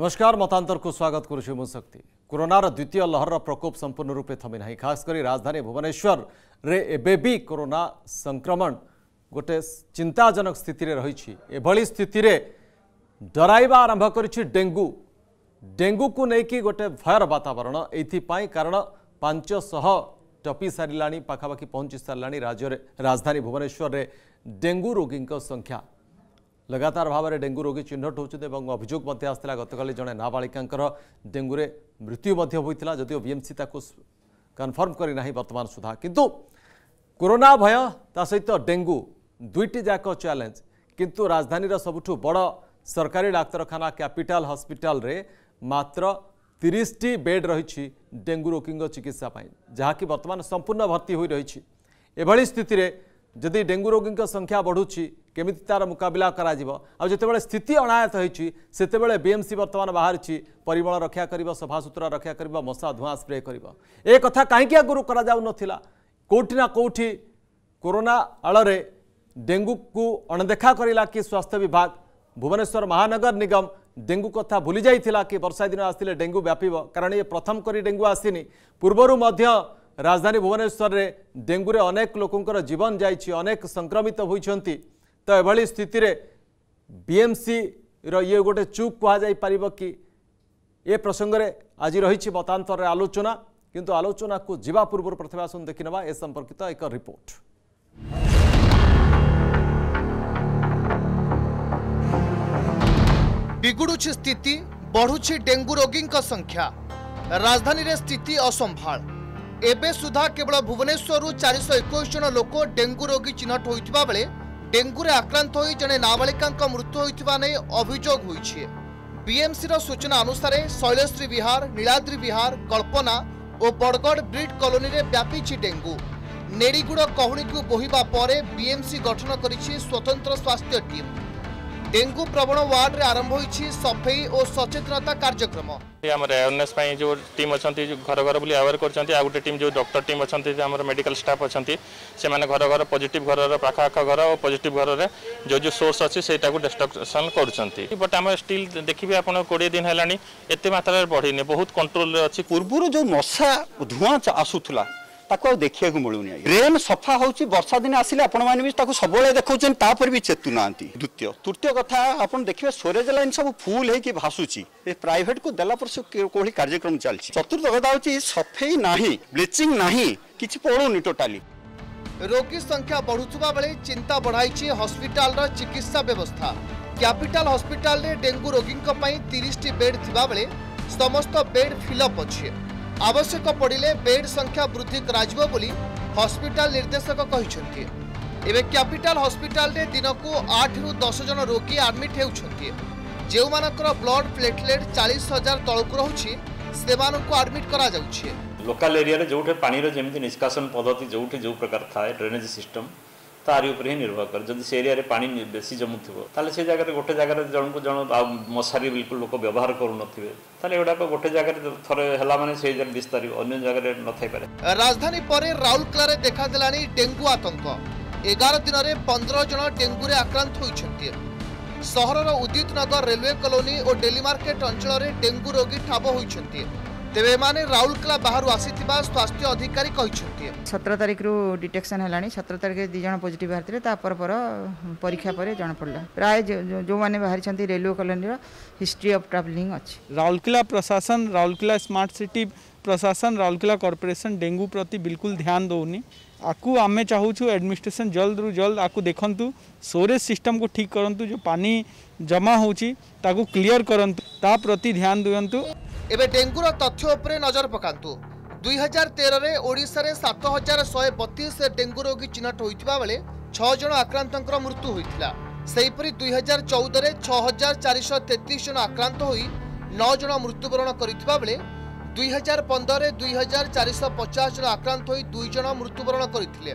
નમસ્કાર મતાંતરકુ સ્વાગત કરુછું મુ શક્તિ કોરોનાર દ્વિતીય લહરર પ્રકોપ સંપૂર્ણ રૂપે થમી નહીં ખાસ કરી રાજધાની ભુવનેશ્વરરે એબે બી કોરોના સંક્રમણ ગોટે ચિંતાજનક સ્થિતિરે રહી એભળી સ્થિતિરે ડરાઇવા આરંભ કરી ડેંગુ ડેંગુકુ નહીં ગોટે ભયર વાતાવરણ એથી કારણ પાંચશહ ଟପି ସାରିଲାଣି ପାଖାପାଖି ପହଞ୍ଚି ସାରିଲାଣି ରାଜ୍ୟରେ ରାଜଧାନୀ ଭୁବନେଶ୍ୱରରେ ଡେଙ୍ଗୁ ରୋଗୀଙ୍କ ସଂଖ୍ୟା लगातार भाव में डेंगू रोगी चिन्हट होते अभोग आसाला गतकाली जड़े नाबालिकार डेंगूरे मृत्यु होता जदिव बीएमसी कनफर्म करना बर्तमान सुधा किंतु कोरोना भय ता सहित डेंगू दुईट जाक चैलेंज किंतु राजधानी सबुठ बड़ सरकारी डाक्तखाना कैपिटाल हस्पिटाल मात्र तीस टी बेड रही डेंगू रोगी चिकित्सा जहाँकि बर्तमान संपूर्ण भर्ती हो रही एभଳି ସ୍ଥିତିରେ ଯଦି ଡେଙ୍ଗୁ ରୋଗୀଙ୍କ ସଂଖ୍ୟା ବଢ଼ୁଛି କେମିତି ତା'ର ମୁକାବିଲା କରାଯିବ ଆଉ ଯେତେବେଳେ ସ୍ଥିତି ଅଣାୟତ ହୋଇଛି ସେତେବେଳେ ବିଏମ୍ସି ବର୍ତ୍ତମାନ ବାହାରିଛି ପରିମଳ ରକ୍ଷା କରିବ ସଫାସୁତୁରା ରକ୍ଷା କରିବ ମଶା ଧୂଆଁ ସ୍ପ୍ରେ କରିବ ଏ କଥା କାହିଁକି ଆଗରୁ କରାଯାଉନଥିଲା କେଉଁଠି ନା କେଉଁଠି କରୋନା ଆଳରେ ଡେଙ୍ଗୁକୁ ଅଣଦେଖା କରିଲା କି ସ୍ୱାସ୍ଥ୍ୟ ବିଭାଗ ଭୁବନେଶ୍ୱର ମହାନଗର ନିଗମ ଡେଙ୍ଗୁ କଥା ଭୁଲି ଯାଇଥିଲା କି ବର୍ଷା ଦିନ ଆସିଲେ ଡେଙ୍ଗୁ ବ୍ୟାପିବ କାରଣ ଏ ପ୍ରଥମ କରି ଡେଙ୍ଗୁ ଆସିନି ପୂର୍ବରୁ ମଧ୍ୟ রাজধানী ভুবনেশ্বরের ডেঙ্গুরে অনেক লোকর জীবন যাইছি অনেক সংক্রমিত হয়েছেন তো এভাবে স্থিতিরে বিএমসি ইয়ে গোটে চুপ কুহযাই পাব কি এ প্রসঙ্গে আজ রয়েছে মতান্তরের আলোচনা কিন্তু আলোচনাকু যা পূর্ব প্রথমে আসুন দেখি নেওয়া এ সম্পর্কিত এক রিপোর্ট বিগুড়ুছে স্থিতি বড়ুছে ডেঙ্গু রোগীঙ্ সংখ্যা রাজধানীর স্থিতি অসম্ভাড় ଏବେ ସୁଦ୍ଧା କେବଳ ଭୁବନେଶ୍ୱରରୁ ଚାରିଶହ ଏକୋଇଶ ଜଣ ଲୋକ ଡେଙ୍ଗୁ ରୋଗୀ ଚିହ୍ନଟ ହୋଇଥିବା ବେଳେ ଡେଙ୍ଗୁରେ ଆକ୍ରାନ୍ତ ହୋଇ ଜଣେ ନାବାଳିକାଙ୍କ ମୃତ୍ୟୁ ହୋଇଥିବା ନେଇ ଅଭିଯୋଗ ହୋଇଛି ବିଏମ୍ସିର ସୂଚନା ଅନୁସାରେ ଶୈଳଶ୍ରୀ ବିହାର ନୀଳାଦ୍ରି ବିହାର କଳ୍ପନା ଓ ବଡ଼ଗଡ଼ ବ୍ରିଡ୍ କଲୋନୀରେ ବ୍ୟାପିଛି ଡେଙ୍ଗୁ ନେଡ଼ିଗୁଡ଼ କହୁଣୀକୁ ବୋହିବା ପରେ ବିଏମ୍ସି ଗଠନ କରିଛି ସ୍ୱତନ୍ତ୍ର ସ୍ୱାସ୍ଥ୍ୟ ଟିମ୍ ডেঙ্গু প্রবণ ওয়ার্ডে আরম্ভ হয়েছে সফেই ও সচেতনতা কার্যক্রম আমার আওয়ারনেস পাই যে টিম অনেক ঘর ঘর বুলি আওয়ার করছেন আর গোটে টিম যে ডক্টর টিম অনেক আমার মেডিকাল স্টাফ অনেক সে ঘর ঘর পজিটিভ ঘরর পাখ আখ ঘর ও পজিটিভ ঘরের যে যে সোর্স অছে সেইটা ডেস্ট্রকশন করছেন বট আমার স্টিল দেখবে আপনার কোড়িয়ে দিন হল এত মাত্রার বড়িনি বহুত কন্ট্রোল অ পূর্বর যে মশা ধূয়া আসুলা ତାକୁ ଆଉ ଦେଖିବାକୁ ମିଳୁନି ଡ୍ରେନ୍ ସଫା ହେଉଛି ବର୍ଷା ଦିନ ଆସିଲେ ଆପଣମାନେ ବି ତାକୁ ସବୁବେଳେ ଦେଖାଉଛନ୍ତି ତାପରେ ବି ଚେତୁ ନାହାନ୍ତି ଦ୍ୱିତୀୟ ତୃତୀୟ କଥା ଆପଣ ଦେଖିବେ ସ୍ୱରେଜ ଲାଇନ୍ ସବୁ ଫୁଲ୍ ହେଇକି ଭାସୁଛି ଏ ପ୍ରାଇଭେଟ୍କୁ ଦେଲା ପରେ ସେ କୋଭଳି କାର୍ଯ୍ୟକ୍ରମ ଚାଲିଛି ଚତୁର୍ଥ କଥା ହେଉଛି ସଫେଇ ନାହିଁ ବ୍ଲିଚିଂ ନାହିଁ କିଛି ପଡ଼ୁନି ଟୋଟାଲି ରୋଗୀ ସଂଖ୍ୟା ବଢ଼ୁଥିବା ବେଳେ ଚିନ୍ତା ବଢ଼ାଇଛି ହସ୍ପିଟାଲର ଚିକିତ୍ସା ବ୍ୟବସ୍ଥା କ୍ୟାପିଟାଲ ହସ୍ପିଟାଲରେ ଡେଙ୍ଗୁ ରୋଗୀଙ୍କ ପାଇଁ ତିରିଶଟି ବେଡ୍ ଥିବାବେଳେ ସମସ୍ତ ବେଡ୍ ଫିଲ୍ଅପ୍ ଅଛି আবশ্যক পড়লে বেড সংখ্যা বৃদ্ধি করা বলে হসপিটাল নির্দেশক কিন্তু এবে ক্যাপিটাল হসপিটাল দিনক আঠ রু দশ জন রোগী আডমিট হচ্ছেন যে ব্লড প্লেটলেট চাশ হাজার তলক রয়েছে সে আডমিট করা যাচ্ছে লোকাল এরিয়ার যেটি পানির যেমি নিষ্কাশন পদ্ধতি যেটি যে প্রকার থাকে ড্রেনেজ সিস্টম তারি উপরে ହିଁ ନିର୍ଭର କରେ ଯଦି ସେ ଏରିଆରେ ପାଣି ବେଶୀ ଜମୁଥିବ ତାହେଲେ ସେ ଜାଗାରେ ଗୋଟେ ଜାଗାରେ ଜଣକୁ ଜଣ ଆଉ ମଶାରୀ ବିଲକୁଲ ଲୋକ ବ୍ୟବହାର କରୁନଥିବେ ତାହେଲେ ଏଗୁଡ଼ାକ ଗୋଟେ ଜାଗାରେ ଥରେ ହେଲା ମାନେ ସେଇ ଜାଗାରେ ବିସ୍ତାରିବ ଅନ୍ୟ ଜାଗାରେ ନଥାଇପାରେ ରାଜଧାନୀ ପରେ ରାଉରକେଲାରେ ଦେଖାଦେଲାଣି ଡେଙ୍ଗୁ ଆତଙ୍କ ଏଗାର ଦିନରେ ପନ୍ଦର ଜଣ ଡେଙ୍ଗୁରେ ଆକ୍ରାନ୍ତ ହୋଇଛନ୍ତି ସହରର ଉଦିତ ନଗର ରେଲୱେ କଲୋନି ଓ ଡେଲି ମାର୍କେଟ ଅଞ୍ଚଳରେ ଡେଙ୍ଗୁ ରୋଗୀ ଠାବ ହୋଇଛନ୍ତି तेरे राउरकेला बाहर आसी स्वास्थ्य अधिकारी कहते सतर तारीख रु डिटेक्शन है सतर तारीख दिज पजिट बाहर तापर पर परीक्षा पर जमापड़ा प्राय जो मैंने बाहरी railway colony history of travel अच्छे राउरकला प्रशासन राउरकला स्मार्ट सिटी प्रशासन राउरकला कर्पोरेसन डेंगू प्रति बिल्कुल ध्यान दौनी आपको आम चाहूँ एडमिनिस्ट्रेशन जल्द रू जल्द आपको देखु सोरेज सिस्टम को ठीक करूँ जो पानी जमा होलीयर करूँ ता प्रति ध्यान दिंतु এবে ডেঙ্গুর তথ্য উপরে নজর পকাতু দুই হাজার তেরে ওড়শার সাত হাজার শহে বতিশ ডেঙ্গু রোগী চিহ্নট হয়েছে বেড়ে ছজন আক্রান্তর মৃত্যু হয়েছিল সেইপরি দুই হাজার চৌদরে ছ হাজার চারিশ তেত্রিশ জন আক্রান্ত হয়ে নଅ ଜଣ ମୃତ୍ୟୁବରଣ କରିଥିବା ବେଳେ ଦୁଇ ହଜାର ପନ୍ଦରରେ ଦୁଇ ହଜାର ଚାରିଶହ ପଚାଶ ଜଣ ଆକ୍ରାନ୍ତ ହୋଇ ଦୁଇ ଜଣ ମୃତ୍ୟୁବରଣ କରିଥିଲେ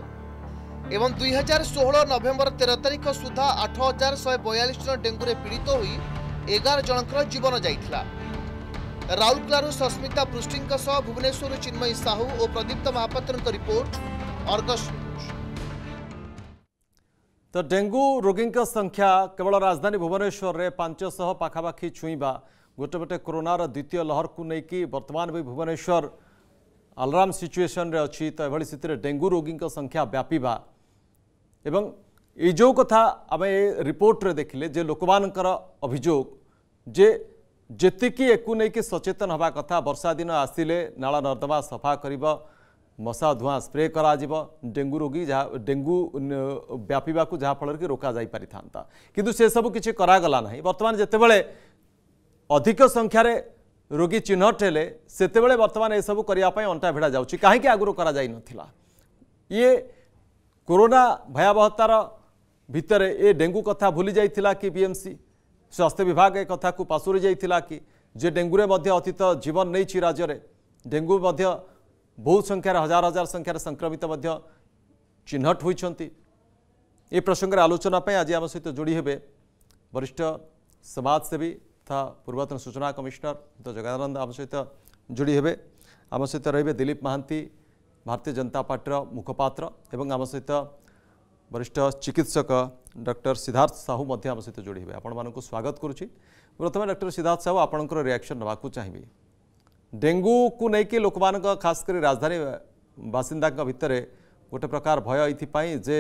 ଏବଂ ଦୁଇ ହଜାର ଷୋହଳ ନଭେମ୍ବର ତେର ତାରିଖ ସୁଦ୍ଧା ଆଠ ହଜାର ଶହେ ବୟାଳିଶ ଜଣ ଡେଙ୍ଗୁରେ ପୀଡ଼ିତ ହୋଇ ଏଗାର ଜଣଙ୍କର ଜୀବନ ଯାଇଥିଲା राउरकेलू सस्मिता पृष्टि भुवनेश्वर चिन्मय साहू और प्रदीप्त महापात्र रिपोर्ट तो डेंगू रोगी संख्या केवल राजधानी भुवनेश्वर में पांचशह पखापाखि छुईवा गोटे गोटे कोरोनार द्वितीय लहर को लेकिन बर्तमान भी भुवनेश्वर अलराम सिचुएसन अच्छी तो यह स्थित डेंगू रोगी संख्या व्यापा एवं यो कथा आम रिपोर्ट रे देखिले जे लोक अभोग जे जी एक नहीं कि सचेतन हवा कथा बर्षा दिन आसिले नाला नर्दमा सफा कर मशा धूआ स्प्रे डेंगू रोगी जहाँ डेंगू व्यापार को जहाँफल कि रोक जा था कि सबू कि करागला बर्तमान जितेबले अधिक संख्यार रोगी चिन्हट हेले से बर्तमान ये सब करने अंटा भिड़ा जा कर ये कोरोना भयावहतार भितर ये डेंगू कथा भूली जाइला कि पीएमसी ସ୍ୱାସ୍ଥ୍ୟ ବିଭାଗ ଏ କଥାକୁ ପାଶୁରି ଯାଇଥିଲା କି ଯେ ଡେଙ୍ଗୁରେ ମଧ୍ୟ ଅତୀତ ଜୀବନ ନେଇଛି ରାଜ୍ୟରେ ଡେଙ୍ଗୁ ମଧ୍ୟ ବହୁ ସଂଖ୍ୟାରେ ହଜାର ହଜାର ସଂଖ୍ୟାରେ ସଂକ୍ରମିତ ମଧ୍ୟ ଚିହ୍ନଟ ହୋଇଛନ୍ତି ଏ ପ୍ରସଙ୍ଗରେ ଆଲୋଚନା ପାଇଁ ଆଜି ଆମ ସହିତ ଯୋଡ଼ି ହେବେ ବରିଷ୍ଠ ସମାଜସେବୀ ତଥା ପୂର୍ବତନ ସୂଚନା କମିଶନର ତ ଜଗଦାନନ୍ଦ ଆମ ସହିତ ଯୋଡ଼ି ହେବେ ଆମ ସହିତ ରହିବେ ଦିଲ୍ଲୀପ ମହାନ୍ତି ଭାରତୀୟ ଜନତା ପାର୍ଟିର ମୁଖପାତ୍ର ଏବଂ ଆମ ସହିତ ବରିଷ୍ଠ ଚିକିତ୍ସକ ଡକ୍ଟର ସିଦ୍ଧାର୍ଥ ସାହୁ ମଧ୍ୟ ଆମ ସହିତ ଯୋଡ଼ି ହେବେ ଆପଣମାନଙ୍କୁ ସ୍ୱାଗତ କରୁଛି ପ୍ରଥମେ ଡକ୍ଟର ସିଦ୍ଧାର୍ଥ ସାହୁ ଆପଣଙ୍କର ରିଆକ୍ସନ୍ ନେବାକୁ ଚାହିଁବି ଡେଙ୍ଗୁକୁ ନେଇକି ଲୋକମାନଙ୍କ ଖାସ୍ କରି ରାଜଧାନୀ ବାସିନ୍ଦାଙ୍କ ଭିତରେ ଗୋଟେ ପ୍ରକାର ଭୟ ଏଇଥିପାଇଁ ଯେ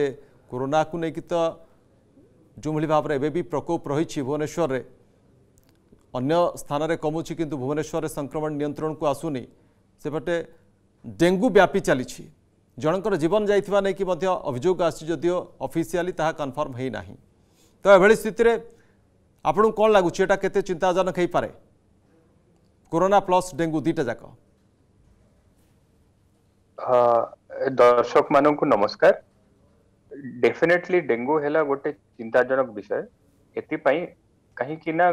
କୋରୋନାକୁ ନେଇକି ତ ଯେଉଁଭଳି ଭାବରେ ଏବେ ବି ପ୍ରକୋପ ରହିଛି ଭୁବନେଶ୍ୱରରେ ଅନ୍ୟ ସ୍ଥାନରେ କମୁଛି କିନ୍ତୁ ଭୁବନେଶ୍ୱରରେ ସଂକ୍ରମଣ ନିୟନ୍ତ୍ରଣକୁ ଆସୁନି ସେପଟେ ଡେଙ୍ଗୁ ବ୍ୟାପି ଚାଲିଛି ଜଣଙ୍କର ଜୀବନ ଯାଇଥିବା ନେଇକି ମଧ୍ୟ ଅଭିଯୋଗ ଆସିଛି ଯଦିଓ ଅଫିସିଆଲି ତାହା କନଫର୍ମ ହୋଇନାହିଁ ତ ଏଭଳି ସ୍ଥିତିରେ ଆପଣଙ୍କୁ କ'ଣ ଲାଗୁଛି ଏଇଟା କେତେ ଚିନ୍ତାଜନକ ହେଇପାରେ କୋରୋନା ପ୍ଲସ୍ ଡେଙ୍ଗୁ ଦୁଇଟା ଯାକ ଦର୍ଶକ ମାନଙ୍କୁ ନମସ୍କାର ଡେଫିନେଟଲି ଡେଙ୍ଗୁ ହେଲା ଗୋଟେ ଚିନ୍ତାଜନକ ବିଷୟ ଏଥିପାଇଁ କାହିଁକି ନା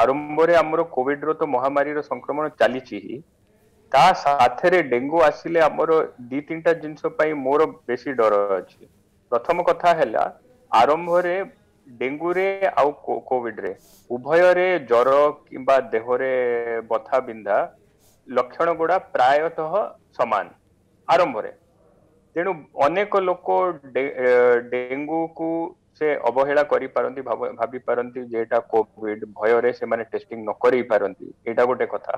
ଆରମ୍ଭରେ ଆମର କୋଭିଡର ତ ମହାମାରୀର ସଂକ୍ରମଣ ଚାଲିଛି ହିଁ ତା ସାଥିରେ ଡେଙ୍ଗୁ ଆସିଲେ ଆମର ଦି ତିନିଟା ଜିନିଷ ପାଇଁ ମୋର ବେଶୀ ଡର ଅଛି ପ୍ରଥମ କଥା ହେଲା ଆରମ୍ଭରେ ଡେଙ୍ଗୁରେ ଆଉ କୋଭିଡରେ ଉଭୟରେ ଜ୍ୱର କିମ୍ବା ଦେହରେ ବଥା ବିନ୍ଧା ଲକ୍ଷଣ ଗୁଡା ପ୍ରାୟତଃ ସମାନ ଆରମ୍ଭରେ ତେଣୁ ଅନେକ ଲୋକ ଡେଙ୍ଗୁକୁ ସେ ଅବହେଳା କରିପାରନ୍ତି ଭାବିପାରନ୍ତି ଯେ ଏଇଟା କୋଭିଡ ଭୟରେ ସେମାନେ ଟେଷ୍ଟିଂ ନ କରେଇ ପାରନ୍ତି ଏଇଟା ଗୋଟେ କଥା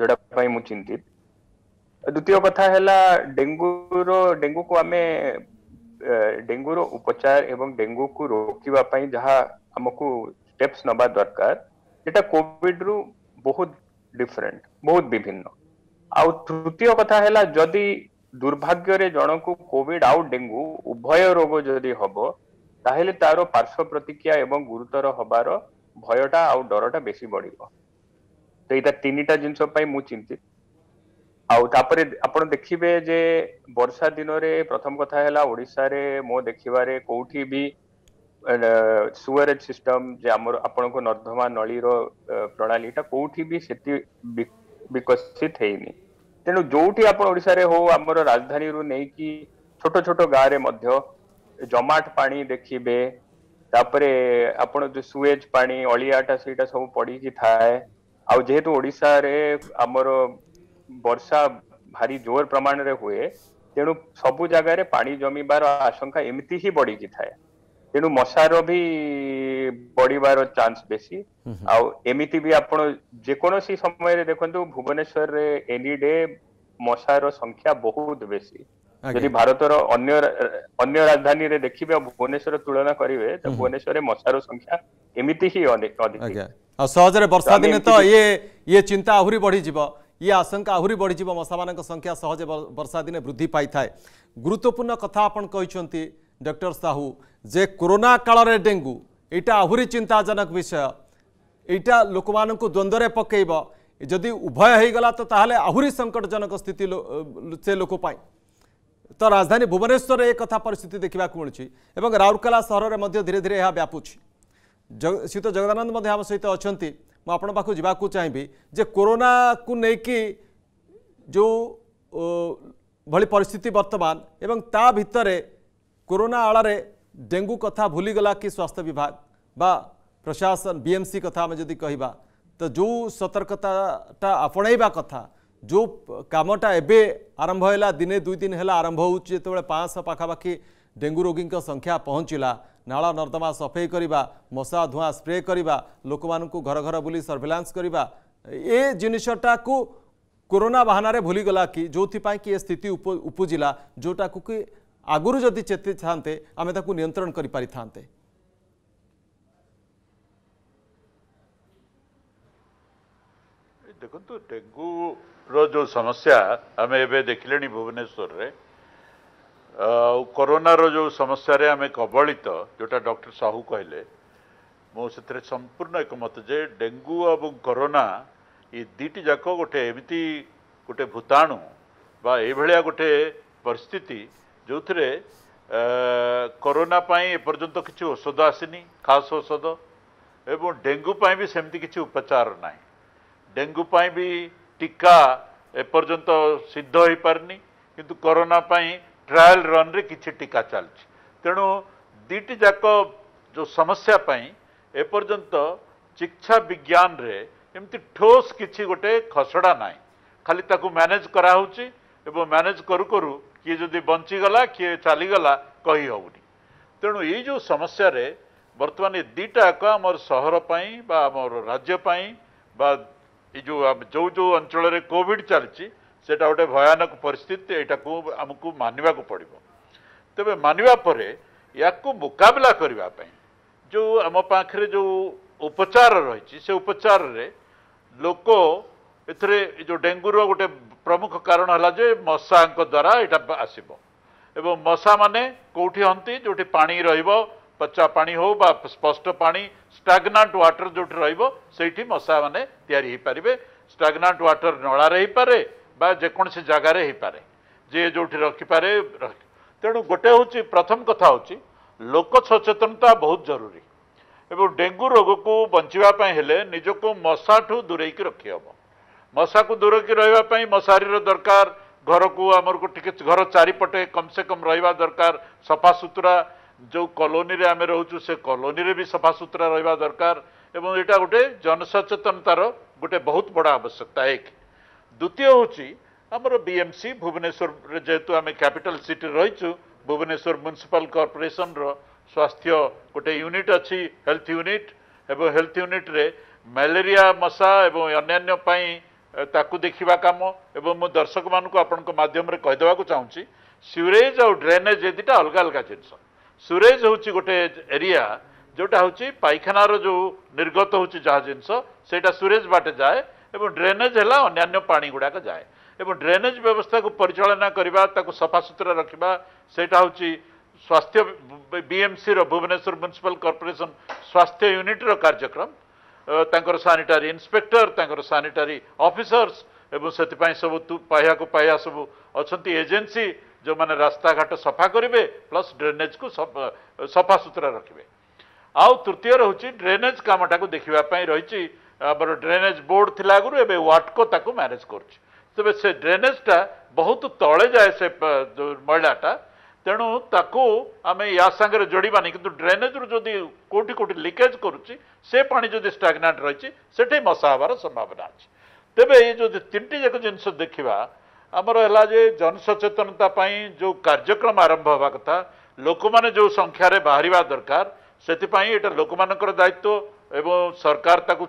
ଯୋଉଟା ପାଇଁ ମୁଁ ଚିନ୍ତିତ ଦ୍ୱିତୀୟ କଥା ହେଲା ଡେଙ୍ଗୁର ଡେଙ୍ଗୁକୁ ଆମେ ଡେଙ୍ଗୁର ଉପଚାର ଏବଂ ଡେଙ୍ଗୁକୁ ରୋକିବା ପାଇଁ ଯାହା ଆମକୁ ଷ୍ଟେପ୍ସ ନେବା ଦରକାର ସେଟା କୋଭିଡରୁ ବହୁତ ଡିଫରେଣ୍ଟ ବହୁତ ବିଭିନ୍ନ ଆଉ ତୃତୀୟ କଥା ହେଲା ଯଦି ଦୁର୍ଭାଗ୍ୟରେ ଜଣଙ୍କୁ କୋଭିଡ ଆଉ ଡେଙ୍ଗୁ ଉଭୟ ରୋଗ ଯଦି ହବ ତାହେଲେ ତାର ପାର୍ଶ୍ୱ ପ୍ରତିକ୍ରିୟା ଏବଂ ଗୁରୁତର ହବାର ଭୟଟା ଆଉ ଡରଟା ବେଶୀ ବଢିବ ଏଇଟା ତିନିଟା ଜିନିଷ ପାଇଁ ମୁଁ ଚିନ୍ତିତ ଆଉ ତାପରେ ଆପଣ ଦେଖିବେ ଯେ ବର୍ଷା ଦିନରେ ପ୍ରଥମ କଥା ହେଲା ଓଡ଼ିଶାରେ ମୋ ଦେଖିବାରେ କୋଉଠି ବି ସୁଆରେଜ ସିଷ୍ଟମ ଯେ ଆମର ଆପଣଙ୍କ ନର୍ଦ୍ଦମା ନଳୀର ପ୍ରଣାଳୀଟା କୋଉଠି ବି ସେତି ବିକଶିତ ହେଇନି ତେଣୁ ଯୋଉଠି ଆପଣ ଓଡ଼ିଶାରେ ହଉ ଆମର ରାଜଧାନୀରୁ ନେଇକି ଛୋଟ ଛୋଟ ଗାଁରେ ମଧ୍ୟ ଜମାଟ ପାଣି ଦେଖିବେ ତାପରେ ଆପଣ ଯୋଉ ସୁଏଜ ପାଣି ଅଳିଆଟା ସେଇଟା ସବୁ ପଡିକି ଥାଏ ଆଉ ଯେହେତୁ ଓଡ଼ିଶାରେ ଆମର ବର୍ଷା ଭାରି ଜୋର ପ୍ରମାଣରେ ହୁଏ ତେଣୁ ସବୁ ଜାଗାରେ ପାଣି ଜମିବାର ଆଶଙ୍କା ଏମିତି ହିଁ ବଢିକି ଥାଏ ତେଣୁ ମଶାର ବି ବଢିବାର ଚାନ୍ସ ବେଶୀ ଆଉ ଏମିତି ବି ଆପଣ ଯେକୌଣସି ସମୟରେ ଦେଖନ୍ତୁ ଭୁବନେଶ୍ୱରରେ ଏନି ଡେ ମଶାର ସଂଖ୍ୟା ବହୁତ ବେଶୀ ଯଦି ଭାରତର ଅନ୍ୟ ଅନ୍ୟ ରାଜଧାନୀରେ ଦେଖିବେ ଆଉ ଭୁବନେଶ୍ୱର ତୁଳନା କରିବେ ତ ଭୁବନେଶ୍ୱରରେ ମଶାର ସଂଖ୍ୟା ଏମିତି ହିଁ ଅଧିକ ଆଉ ସହଜରେ ବର୍ଷା ଦିନେ ତ ଇଏ ଇଏ ଚିନ୍ତା ଆହୁରି ବଢ଼ିଯିବ ଇଏ ଆଶଙ୍କା ଆହୁରି ବଢ଼ିଯିବ ମଶାମାନଙ୍କ ସଂଖ୍ୟା ସହଜେ ବର୍ଷା ଦିନେ ବୃଦ୍ଧି ପାଇଥାଏ ଗୁରୁତ୍ୱପୂର୍ଣ୍ଣ କଥା ଆପଣ କହିଛନ୍ତି ଡକ୍ଟର ସାହୁ ଯେ କୋରୋନା କାଳରେ ଡେଙ୍ଗୁ ଏଇଟା ଆହୁରି ଚିନ୍ତାଜନକ ବିଷୟ ଏଇଟା ଲୋକମାନଙ୍କୁ ଦ୍ୱନ୍ଦ୍ୱରେ ପକାଇବ ଯଦି ଉଭୟ ହେଇଗଲା ତ ତାହେଲେ ଆହୁରି ସଙ୍କଟଜନକ ସ୍ଥିତି ସେ ଲୋକ ପାଇଁ ତ ରାଜଧାନୀ ଭୁବନେଶ୍ୱରରେ ଏ କଥା ପରିସ୍ଥିତି ଦେଖିବାକୁ ମିଳୁଛି ଏବଂ ରାଉରକେଲା ସହରରେ ମଧ୍ୟ ଧୀରେ ଧୀରେ ଏହା ବ୍ୟାପୁଛି ଶ୍ରୀଯୁକ୍ତ ଜଗଦାନନ୍ଦ ମଧ୍ୟ ଆମ ସହିତ ଅଛନ୍ତି ମୁଁ ଆପଣଙ୍କ ପାଖକୁ ଯିବାକୁ ଚାହିଁବି ଯେ କୋରୋନାକୁ ନେଇକି ଯେଉଁ ଭଳି ପରିସ୍ଥିତି ବର୍ତ୍ତମାନ ଏବଂ ତା ଭିତରେ କୋରୋନା ଆଳରେ ଡେଙ୍ଗୁ କଥା ଭୁଲିଗଲା କି ସ୍ୱାସ୍ଥ୍ୟ ବିଭାଗ ବା ପ୍ରଶାସନ ବିଏମ୍ସି କଥା ଆମେ ଯଦି କହିବା ତ ଯେଉଁ ସତର୍କତାଟା ଆପଣେଇବା କଥା ଯେଉଁ କାମଟା ଏବେ ଆରମ୍ଭ ହେଲା ଦିନେ ଦୁଇ ଦିନ ହେଲା ଆରମ୍ଭ ହେଉଛି ଯେତେବେଳେ ପାଞ୍ଚଶହ ପାଖାପାଖି ଡେଙ୍ଗୁ ରୋଗୀଙ୍କ ସଂଖ୍ୟା ପହଞ୍ଚିଲା ନାଳ ନର୍ଦ୍ଦମା ସଫେଇ କରିବା ମଶା ଧୂଆଁ ସ୍ପ୍ରେ କରିବା ଲୋକମାନଙ୍କୁ ଘର ଘର ବୁଲି ସର୍ଭେଲାନ୍ସ କରିବା ଏ ଜିନିଷଟାକୁ କୋରୋନା ବାହାନାରେ ଭୁଲିଗଲା କି ଯେଉଁଥିପାଇଁ କି ଏ ସ୍ଥିତି ଉପୁଜିଲା ଯେଉଁଟାକୁ କି ଆଗରୁ ଯଦି ଚେତିଥାନ୍ତେ ଆମେ ତାକୁ ନିୟନ୍ତ୍ରଣ କରିପାରିଥାନ୍ତେ ଦେଖନ୍ତୁ ଡେଙ୍ଗୁର ଯେଉଁ ସମସ୍ୟା ଆମେ ଏବେ ଦେଖିଲେଣି ଭୁବନେଶ୍ୱରରେ କରୋନାର ଯେଉଁ ସମସ୍ୟାରେ ଆମେ କବଳିତ ଯେଉଁଟା ଡକ୍ଟର ସାହୁ କହିଲେ ମୁଁ ସେଥିରେ ସମ୍ପୂର୍ଣ୍ଣ ଏକମତ ଯେ ଡେଙ୍ଗୁ ଏବଂ କରୋନା ଏ ଦୁଇଟି ଯାକ ଗୋଟେ ଏମିତି ଗୋଟେ ଭୂତାଣୁ ବା ଏଇଭଳିଆ ଗୋଟେ ପରିସ୍ଥିତି ଯେଉଁଥିରେ କରୋନା ପାଇଁ ଏପର୍ଯ୍ୟନ୍ତ କିଛି ଔଷଧ ଆସିନି ଖାସ ଔଷଧ ଏବଂ ଡେଙ୍ଗୁ ପାଇଁ ବି ସେମିତି କିଛି ଉପଚାର ନାହିଁ ଡେଙ୍ଗୁ ପାଇଁ ବି ଟୀକା ଏପର୍ଯ୍ୟନ୍ତ ସିଦ୍ଧ ହୋଇପାରିନି କିନ୍ତୁ କରୋନା ପାଇଁ ଟ୍ରାଏଲ୍ ରନ୍ରେ କିଛି ଟିକା ଚାଲିଛି ତେଣୁ ଦୁଇଟି ଯାକ ଯେଉଁ ସମସ୍ୟା ପାଇଁ ଏପର୍ଯ୍ୟନ୍ତ ଚିକିତ୍ସା ବିଜ୍ଞାନରେ ଏମିତି ଠୋସ୍ କିଛି ଗୋଟେ ଖସଡ଼ା ନାହିଁ ଖାଲି ତାକୁ ମ୍ୟାନେଜ୍ କରାହେଉଛି ଏବଂ ମ୍ୟାନେଜ୍ କରୁ କରୁ କିଏ ଯଦି ବଞ୍ଚିଗଲା କିଏ ଚାଲିଗଲା କହିହେବନି ତେଣୁ ଏଇ ଯେଉଁ ସମସ୍ୟାରେ ବର୍ତ୍ତମାନ ଏ ଦୁଇଟା ଯାକ ଆମର ସହର ପାଇଁ ବା ଆମର ରାଜ୍ୟ ପାଇଁ ବା ଏଇ ଯେଉଁ ଯେଉଁ ଯେଉଁ ଅଞ୍ଚଳରେ କୋଭିଡ଼ ଚାଲିଛି ସେଇଟା ଗୋଟେ ଭୟାନକ ପରିସ୍ଥିତି ଏଇଟାକୁ ଆମକୁ ମାନିବାକୁ ପଡ଼ିବ ତେବେ ମାନିବା ପରେ ୟାକୁ ମୁକାବିଲା କରିବା ପାଇଁ ଯେଉଁ ଆମ ପାଖରେ ଯେଉଁ ଉପଚାର ରହିଛି ସେ ଉପଚାରରେ ଲୋକ ଏଥିରେ ଯେଉଁ ଡେଙ୍ଗୁର ଗୋଟେ ପ୍ରମୁଖ କାରଣ ହେଲା ଯେ ମଶାଙ୍କ ଦ୍ୱାରା ଏଇଟା ଆସିବ ଏବଂ ମଶାମାନେ କେଉଁଠି ହଅନ୍ତି ଯେଉଁଠି ପାଣି ରହିବ ପଚା ପାଣି ହେଉ ବା ସ୍ପଷ୍ଟ ପାଣି ଷ୍ଟାଗନାଣ୍ଟ ୱାଟର ଯେଉଁଠି ରହିବ ସେଇଠି ମଶାମାନେ ତିଆରି ହେଇପାରିବେ ଷ୍ଟାଗନାଣ୍ଟ ୱାଟର ନଳାରେ ହେଇପାରେ जेकोसी जगार हो पाए जी जो रखिपे तेणु गोटे हूँ प्रथम कथा हूँ लोक सचेतनता बहुत जरूरी एवं डेंगू रोग को बचापी निजक मशा ठू दूरे रखिहब मशा को दूर की रही मशारी दरकार घर को आमर को घर चारिपटे कम से कम रहा दरकार सफा सुतरा जो कलोनी आम रोचु से कलोनी भी सफा सुतरा रहा दरकार एवं यहाँ गोटे जनसचेतनतार गोटे बहुत बड़ा आवश्यकता एक ଦ୍ୱିତୀୟ ହେଉଛି ଆମର ବିଏମ୍ସି ଭୁବନେଶ୍ୱରରେ ଯେହେତୁ ଆମେ କ୍ୟାପିଟାଲ୍ ସିଟି ରହିଛୁ ଭୁବନେଶ୍ୱର ମ୍ୟୁନିସିପାଲ କର୍ପୋରେସନର ସ୍ୱାସ୍ଥ୍ୟ ଗୋଟେ ୟୁନିଟ୍ ଅଛି ହେଲ୍ଥ ୟୁନିଟ୍ ଏବଂ ହେଲ୍ଥ ୟୁନିଟ୍ରେ ମ୍ୟାଲେରିଆ ମଶା ଏବଂ ଅନ୍ୟାନ୍ୟ ପାଇଁ ତାକୁ ଦେଖିବା କାମ ଏବଂ ମୁଁ ଦର୍ଶକମାନଙ୍କୁ ଆପଣଙ୍କ ମାଧ୍ୟମରେ କହିଦେବାକୁ ଚାହୁଁଛି ସିୱରେଜ ଆଉ ଡ୍ରେନେଜ ଏ ଦୁଇଟା ଅଲଗା ଅଲଗା ଜିନିଷ ସିୱରେଜ ହେଉଛି ଗୋଟେ ଏରିଆ ଯେଉଁଟା ହେଉଛି ପାଇଖାନାର ଯେଉଁ ନିର୍ଗତ ହେଉଛି ଯାହା ଜିନିଷ ସେଇଟା ସିୱରେଜ ବାଟେ ଯାଏ ଏବଂ ଡ୍ରେନେଜ୍ ହେଲା ଅନ୍ୟାନ୍ୟ ପାଣି ଗୁଡ଼ାକ ଯାଏ ଏବଂ ଡ୍ରେନେଜ୍ ବ୍ୟବସ୍ଥାକୁ ପରିଚାଳନା କରିବା ତାକୁ ସଫାସୁତୁରା ରଖିବା ସେଇଟା ହେଉଛି ସ୍ୱାସ୍ଥ୍ୟ ବିଏମ୍ସିର ଭୁବନେଶ୍ୱର ମ୍ୟୁନିସିପାଲ କର୍ପୋରେସନ ସ୍ୱାସ୍ଥ୍ୟ ୟୁନିଟ୍ର କାର୍ଯ୍ୟକ୍ରମ ତାଙ୍କର ସାନିଟାରୀ ଇନ୍ସପେକ୍ଟର ତାଙ୍କର ସାନିଟାରୀ ଅଫିସର୍ସ ଏବଂ ସେଥିପାଇଁ ସବୁ ପାହିବାକୁ ପାହିବା ସବୁ ଅଛନ୍ତି ଏଜେନ୍ସି ଯେଉଁମାନେ ରାସ୍ତାଘାଟ ସଫା କରିବେ ପ୍ଲସ୍ ଡ୍ରେନେଜ୍କୁ ସଫା ସୁତୁରା ରଖିବେ ଆଉ ତୃତୀୟ ରହୁଛି ଡ୍ରେନେଜ୍ କାମଟାକୁ ଦେଖିବା ପାଇଁ ରହିଛି ଆମର ଡ୍ରେନେଜ ବୋର୍ଡ଼ ଥିଲା ଆଗରୁ ଏବେ ୱାଟକୋ ତାକୁ ମ୍ୟାନେଜ କରୁଛି ତେବେ ସେ ଡ୍ରେନେଜଟା ବହୁତ ତଳେ ଯାଏ ସେ ମଇଳାଟା ତେଣୁ ତାକୁ ଆମେ ୟା ସାଙ୍ଗରେ ଯୋଡ଼ିବାନି କିନ୍ତୁ ଡ୍ରେନେଜରୁ ଯଦି କେଉଁଠି କେଉଁଠି ଲିକେଜ୍ କରୁଛି ସେ ପାଣି ଯଦି ଷ୍ଟାଗ୍ନାଣ୍ଟ ରହିଛି ସେଠି ମଶା ହେବାର ସମ୍ଭାବନା ଅଛି ତେବେ ଏ ଯଦି ତିନିଟି ଯାକ ଜିନିଷ ଦେଖିବା ଆମର ହେଲା ଯେ ଜନସଚେତନତା ପାଇଁ ଯେଉଁ କାର୍ଯ୍ୟକ୍ରମ ଆରମ୍ଭ ହେବା କଥା ଲୋକମାନେ ଯେଉଁ ସଂଖ୍ୟାରେ ବାହାରିବା ଦରକାର ସେଥିପାଇଁ ଏଇଟା ଲୋକମାନଙ୍କର ଦାୟିତ୍ୱ এবং সরকার তাকে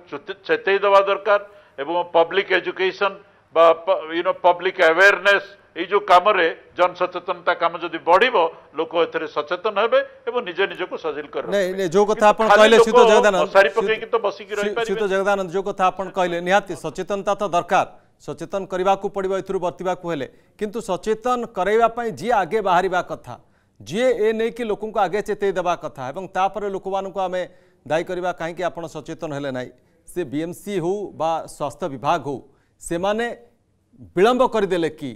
চেতাই দেওয়া দরকার এবং পব্লিক এজুকেশন বা ইউনো পব্লিক আওয়ারনেস এই যে কামরে জনসচেতনতা কাম যদি বড়িব লোক এতে সচেতন হবে এবং নিজ নিজকে সজিল করবে নাই নাই যে কথা আপন কইলে সিত জগদানন্দ সারি পকেকি তো বসিকি রই পারিবে সিত জগদানন্দ যে কথা আপন কইলে নিহাতি সচেতনতা তো দরকার সচেতন করিবাকু পড়িব এথুরু বর্তিবাকু হেলে কিন্তু সচেতন করাইবা পাই যে আগে বাহারিবা কথা যে এ নেই কি লোকଙ୍କୁ আগে চেতাই দেবা কথা এবং তাপরে লোকମାନଙ୍କୁ ଆମେ ଦାୟୀ କରିବା କାହିଁକି ଆପଣ ସଚେତନ ହେଲେ ନାହିଁ ସେ ବିଏମ୍ସି ହଉ ବା ସ୍ୱାସ୍ଥ୍ୟ ବିଭାଗ ହଉ ସେମାନେ ବିଳମ୍ବ କରିଦେଲେ କି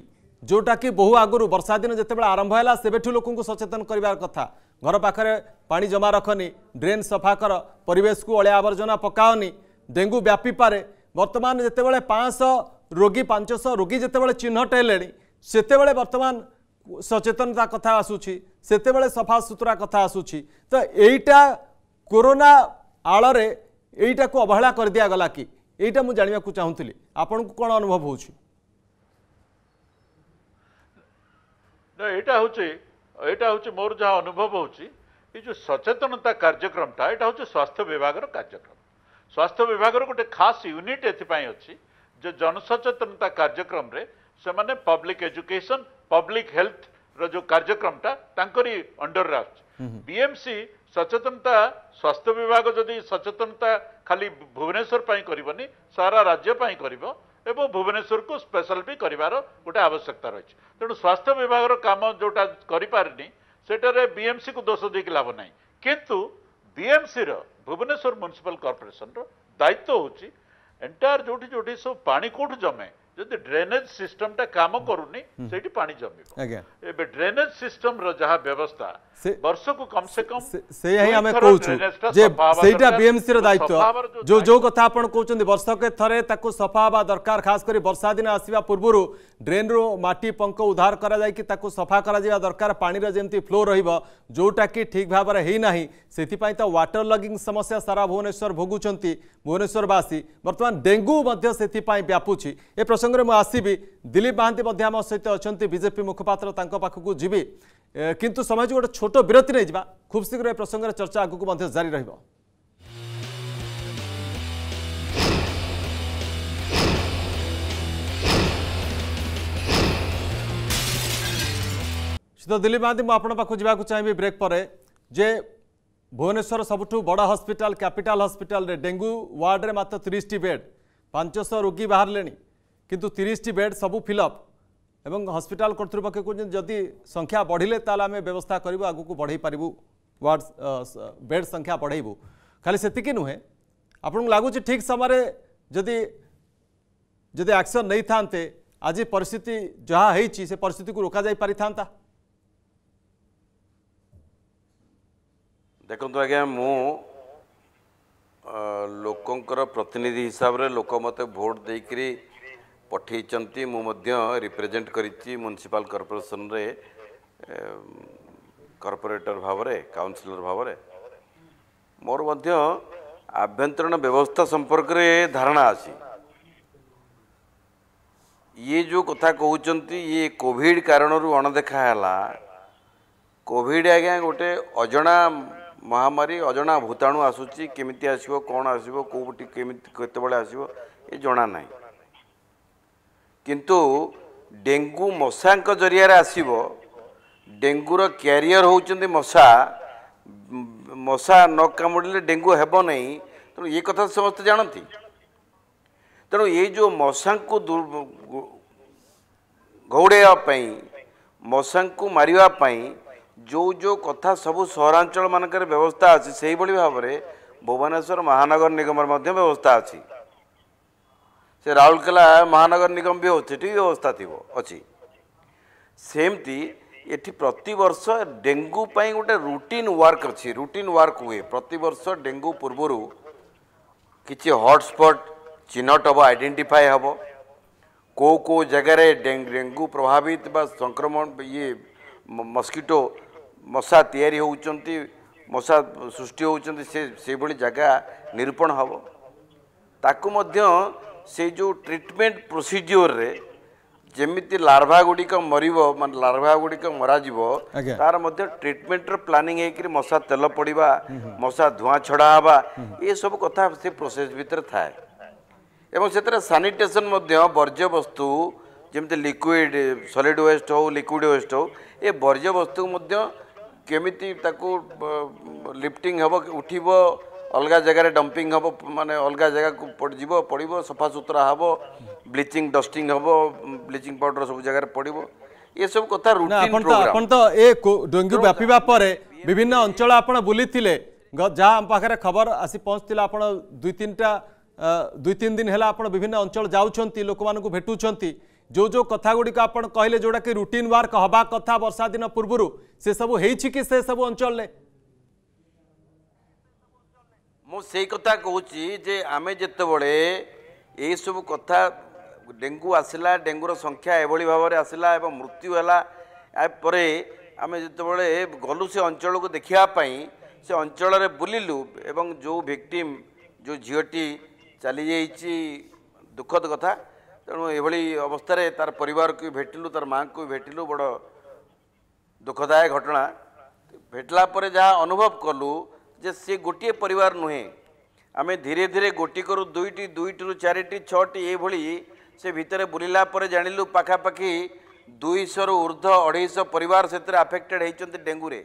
ଯେଉଁଟାକି ବହୁ ଆଗରୁ ବର୍ଷା ଦିନ ଯେତେବେଳେ ଆରମ୍ଭ ହେଲା ସେବେଠୁ ଲୋକଙ୍କୁ ସଚେତନ କରିବାର କଥା ଘର ପାଖରେ ପାଣି ଜମା ରଖନି ଡ୍ରେନ୍ ସଫା କର ପରିବେଶକୁ ଅଳିଆ ଆବର୍ଜନା ପକାଅନି ଡେଙ୍ଗୁ ବ୍ୟାପିପାରେ ବର୍ତ୍ତମାନ ଯେତେବେଳେ ପାଞ୍ଚଶହ ରୋଗୀ ପାଞ୍ଚଶହ ରୋଗୀ ଯେତେବେଳେ ଚିହ୍ନଟ ହେଲେଣି ସେତେବେଳେ ବର୍ତ୍ତମାନ ସଚେତନତା କଥା ଆସୁଛି ସେତେବେଳେ ସଫାସୁତୁରା କଥା ଆସୁଛି ତ ଏଇଟା କୋରୋନା ଆଳରେ ଏଇଟାକୁ ଅବହେଳା କରିଦିଆଗଲା କି ଏଇଟା ମୁଁ ଜାଣିବାକୁ ଚାହୁଁଥିଲି ଆପଣଙ୍କୁ କ'ଣ ଅନୁଭବ ହେଉଛି ନା ଏଇଟା ହେଉଛି ଏଇଟା ହେଉଛି ମୋର ଯାହା ଅନୁଭବ ହେଉଛି ଏଇ ଯେଉଁ ସଚେତନତା କାର୍ଯ୍ୟକ୍ରମଟା ଏଇଟା ହେଉଛି ସ୍ୱାସ୍ଥ୍ୟ ବିଭାଗର କାର୍ଯ୍ୟକ୍ରମ ସ୍ୱାସ୍ଥ୍ୟ ବିଭାଗର ଗୋଟେ ଖାସ୍ ୟୁନିଟ୍ ଏଥିପାଇଁ ଅଛି ଯେ ଜନସଚେତନତା କାର୍ଯ୍ୟକ୍ରମରେ ସେମାନେ ପବ୍ଲିକ୍ ଏଜୁକେସନ୍ ପବ୍ଲିକ୍ ହେଲ୍ଥର ଯେଉଁ କାର୍ଯ୍ୟକ୍ରମଟା ତାଙ୍କରି ଅଣ୍ଡରରେ ଆସୁଛି ବିଏମ୍ସି ସଚେତନତା ସ୍ୱାସ୍ଥ୍ୟ ବିଭାଗ ଯଦି ସଚେତନତା ଖାଲି ଭୁବନେଶ୍ୱର ପାଇଁ କରିବନି ସାରା ରାଜ୍ୟ ପାଇଁ କରିବ ଏବଂ ଭୁବନେଶ୍ୱରକୁ ସ୍ପେଶାଲ ବି କରିବାର ଗୋଟେ ଆବଶ୍ୟକତା ରହିଛି ତେଣୁ ସ୍ୱାସ୍ଥ୍ୟ ବିଭାଗର କାମ ଯେଉଁଟା କରିପାରିନି ସେଠାରେ ବିଏମ୍ସିକୁ ଦୋଷ ଦେଇକି ଲାଭ ନାହିଁ କିନ୍ତୁ ବିଏମ୍ସିର ଭୁବନେଶ୍ୱର ମ୍ୟୁନିସିପାଲ କର୍ପୋରେସନର ଦାୟିତ୍ୱ ହେଉଛି ଏଣ୍ଟାୟାର ଯେଉଁଠି ଯେଉଁଠି ସବୁ ପାଣି କେଉଁଠୁ ଜମେ जदि ड्रेनेज सिस्टम टा काम करूनी हम्म। सेठी पानी जमिबो ए ड्रेनेज सिस्टम रो जहा व्यवस्था वर्ष को कम से कम से यही हमें कहउछु जे सेठा बीएमसी रो दायित्व जो जो कथा अपन कहउछन वर्ष के थरे ताको सफा बा दरकार खास करी बरसा दिन आसीबा पूर्वरु ड्रेन रो माटी पंक उधार करा जाय कि ताको सफा करा जिया दरकार पानी रो जेंती फ्लो रहइबो जोटा कि ठीक भाबर हेई नाही सेति पई त वाटर लॉगिंग समस्या सारा भुवनेश्वर भोगुछंती भुवनेश्वर वासी वर्तमान डेंगू मध्य सेति पई व्यापुछि ए प्रश्न প্রসঙ্গে মু আসবি দিলীপ মহান্তি আমার সহিত অনেক বিজেপি মুখপাত্র তাঁর পাখক যাবি কিন্তু সময় গোটে ছোট বিরতি নিয়ে যা খুব শীঘ্র এ প্রসঙ্গে চর্চা আগুক জারি রহব ସିଧା ଦିଲ୍ଲୀପ ମହାନ୍ତି ମୁଁ ଆପଣଙ୍କ ପାଖକୁ ଯିବାକୁ ଚାହିଁବି ବ୍ରେକ୍ ପରେ ଯେ ଭୁବନେଶ୍ୱର ସବୁଠୁ ବଡ଼ ହସ୍ପିଟାଲ କ୍ୟାପିଟାଲ ହସ୍ପିଟାଲରେ ଡେଙ୍ଗୁ ୱାର୍ଡ଼ରେ ମାତ୍ର ତିରିଶଟି ବେଡ୍ ପାଞ୍ଚଶହ ରୋଗୀ ବାହାରିଲେଣି किंतु तीस टी बेड सब फिलअप एवं हस्पिटाल करतृपक्ष जदि संख्या बढ़ले तो आम व्यवस्था कर आगे बढ़े पारू वार्ड बेड संख्या बढ़ेबू खाली से नुहे आप लगुच ठीक समय जदि जदि एक्शन नहीं था आज पिस्थित जहाँ हो पिस्थित को रोक जा पारिथंता देखो तो आज्ञा मु लोकंर प्रतिनिधि हिसाब से लोक मत भोट देकर ପଠାଇଛନ୍ତି ମୁଁ ମଧ୍ୟ ରିପ୍ରେଜେଣ୍ଟ କରିଛି ମ୍ୟୁନିସିପାଲ କର୍ପୋରେସନରେ କର୍ପୋରେଟର ଭାବରେ କାଉନସିଲର ଭାବରେ ମୋର ମଧ୍ୟ ଆଭ୍ୟନ୍ତରୀଣ ବ୍ୟବସ୍ଥା ସମ୍ପର୍କରେ ଧାରଣା ଅଛି ଇଏ ଯେଉଁ କଥା କହୁଛନ୍ତି ଇଏ କୋଭିଡ଼ କାରଣରୁ ଅଣଦେଖା ହେଲା କୋଭିଡ଼ ଆଜ୍ଞା ଗୋଟେ ଅଜଣା ମହାମାରୀ ଅଜଣା ଭୂତାଣୁ ଆସୁଛି କେମିତି ଆସିବ କ'ଣ ଆସିବ କେଉଁଠି କେମିତି କେତେବେଳେ ଆସିବ ଏ ଜଣା ନାହିଁ କିନ୍ତୁ ଡେଙ୍ଗୁ ମଶାଙ୍କ ଜରିଆରେ ଆସିବ ଡେଙ୍ଗୁର କ୍ୟାରିୟର ହେଉଛନ୍ତି ମଶା ମଶା ନ କାମୁଡ଼ିଲେ ଡେଙ୍ଗୁ ହେବ ନାହିଁ ତେଣୁ ଏ କଥା ସମସ୍ତେ ଜାଣନ୍ତି ତେଣୁ ଏଇ ଯେଉଁ ମଶାଙ୍କୁ ଘଉଡ଼ାଇବା ପାଇଁ ମଶାଙ୍କୁ ମାରିବା ପାଇଁ ଯେଉଁ ଯେଉଁ କଥା ସବୁ ସହରାଞ୍ଚଳ ମାନଙ୍କରେ ବ୍ୟବସ୍ଥା ଅଛି ସେହିଭଳି ଭାବରେ ଭୁବନେଶ୍ୱର ମହାନଗର ନିଗମରେ ମଧ୍ୟ ବ୍ୟବସ୍ଥା ଅଛି ସେ ରାଉରକେଲା ମହାନଗର ନିଗମ ବି ହେଉଛି ସେଠି ବ୍ୟବସ୍ଥା ଥିବ ଅଛି ସେମିତି ଏଠି ପ୍ରତିବର୍ଷ ଡେଙ୍ଗୁ ପାଇଁ ଗୋଟେ ରୁଟିନ୍ ୱାର୍କ ଅଛି ରୁଟିନ୍ ୱାର୍କ ହୁଏ ପ୍ରତିବର୍ଷ ଡେଙ୍ଗୁ ପୂର୍ବରୁ କିଛି ହଟ୍ସ୍ପଟ୍ ଚିହ୍ନଟ ହେବ ଆଇଡ଼େଣ୍ଟିଫାଏ ହେବ କେଉଁ କେଉଁ ଜାଗାରେ ଡେଙ୍ଗୁ ପ୍ରଭାବିତ ବା ସଂକ୍ରମଣ ଇଏ ମସ୍କିଟୋ ମଶା ତିଆରି ହେଉଛନ୍ତି ମଶା ସୃଷ୍ଟି ହେଉଛନ୍ତି ସେ ସେଭଳି ଜାଗା ନିରୂପଣ ହେବ ତାକୁ ମଧ୍ୟ से जो ट्रीटमेंट प्रोसीजर रे जमी लार्भा गुड़िक मर मान लार्भा गुड़िक मर तार ट्रिटमेंटर प्लानिंग होकर मशा तेल पड़ा मशा धूआ छड़ा हाँ ये सब कथा से प्रोसेस भितर थाए सानिटेसन बर्ज्यवस्तु जमी लिक्विड सलीड वेस्ट हो लिक्विड वेस्ट हो ये बर्ज्यवस्तु केमी लिफ्टिंग हम उठ ଅଲଗା ଜାଗାରେ ଡମ୍ପିଂ ହେବ ମାନେ ଅଲଗା ଜାଗାକୁ ପଡ଼ିଯିବ ପଡ଼ିବ ସଫାସୁତୁରା ହେବ ବ୍ଲିଚିଂ ଡଷ୍ଟିଂ ହେବ ବ୍ଲିଚିଂ ପାଉଡ଼ର ସବୁ ଜାଗାରେ ପଡ଼ିବ ଏସବୁ କଥା ଆପଣ ତ ଆପଣ ତ ଏ ଡେଙ୍ଗୁ ବ୍ୟାପିବା ପରେ ବିଭିନ୍ନ ଅଞ୍ଚଳ ଆପଣ ବୁଲିଥିଲେ ଯାହା ଆମ ପାଖରେ ଖବର ଆସି ପହଞ୍ଚିଥିଲା ଆପଣ ଦୁଇ ତିନିଟା ଦୁଇ ତିନି ଦିନ ହେଲା ଆପଣ ବିଭିନ୍ନ ଅଞ୍ଚଳ ଯାଉଛନ୍ତି ଲୋକମାନଙ୍କୁ ଭେଟୁଛନ୍ତି ଯେଉଁ ଯେଉଁ କଥା ଗୁଡ଼ିକ ଆପଣ କହିଲେ ଯେଉଁଟାକି ରୁଟିନ୍ ୱାର୍କ ହେବା କଥା ବର୍ଷା ଦିନ ପୂର୍ବରୁ ସେସବୁ ହେଇଛି କି ସେସବୁ ଅଞ୍ଚଳରେ ମୁଁ ସେଇ କଥା କହୁଛି ଯେ ଆମେ ଯେତେବେଳେ ଏଇସବୁ କଥା ଡେଙ୍ଗୁ ଆସିଲା ଡେଙ୍ଗୁର ସଂଖ୍ୟା ଏଭଳି ଭାବରେ ଆସିଲା ଏବଂ ମୃତ୍ୟୁ ହେଲା ପରେ ଆମେ ଯେତେବେଳେ ଗଲୁ ସେ ଅଞ୍ଚଳକୁ ଦେଖିବା ପାଇଁ ସେ ଅଞ୍ଚଳରେ ବୁଲିଲୁ ଏବଂ ଯେଉଁ ଭିକ୍ଟିମ୍ ଯେଉଁ ଝିଅଟି ଚାଲିଯାଇଛି ଦୁଃଖଦ କଥା ତେଣୁ ଏଭଳି ଅବସ୍ଥାରେ ତାର ପରିବାରକୁ ବି ଭେଟିଲୁ ତାର ମାଆଙ୍କୁ ବି ଭେଟିଲୁ ବଡ଼ ଦୁଃଖଦାୟ ଘଟଣା ଭେଟିଲା ପରେ ଯାହା ଅନୁଭବ କଲୁ ଯେ ସେ ଗୋଟିଏ ପରିବାର ନୁହେଁ ଆମେ ଧୀରେ ଧୀରେ ଗୋଟିକରୁ ଦୁଇଟି ଦୁଇଟିରୁ ଚାରିଟି ଛଅଟି ଏଇଭଳି ସେ ଭିତରେ ବୁଲିଲା ପରେ ଜାଣିଲୁ ପାଖାପାଖି ଦୁଇଶହରୁ ଉର୍ଦ୍ଧ୍ୱ ଅଢ଼େଇଶହ ପରିବାର ସେଥିରେ ଆଫେକ୍ଟେଡ଼୍ ହେଇଛନ୍ତି ଡେଙ୍ଗୁରେ